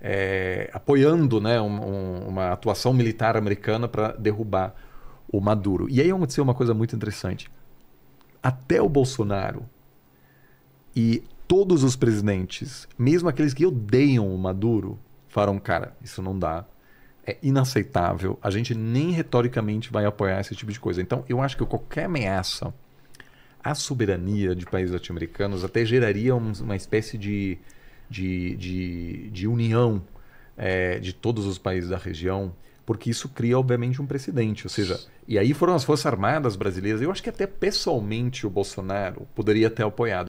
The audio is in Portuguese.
é, apoiando né, um, um, uma atuação militar americana para derrubar o Maduro. E aí aconteceu uma coisa muito interessante. Até o Bolsonaro e todos os presidentes, mesmo aqueles que odeiam o Maduro, falaram: cara, isso não dá, é inaceitável, a gente nem retoricamente vai apoiar esse tipo de coisa. Então, eu acho que qualquer ameaça à soberania de países latino-americanos até geraria uma espécie de de, de, de união é, de todos os países da região, porque isso cria, obviamente, um precedente. Ou seja, e aí foram as Forças Armadas brasileiras, eu acho que até pessoalmente o Bolsonaro poderia ter apoiado.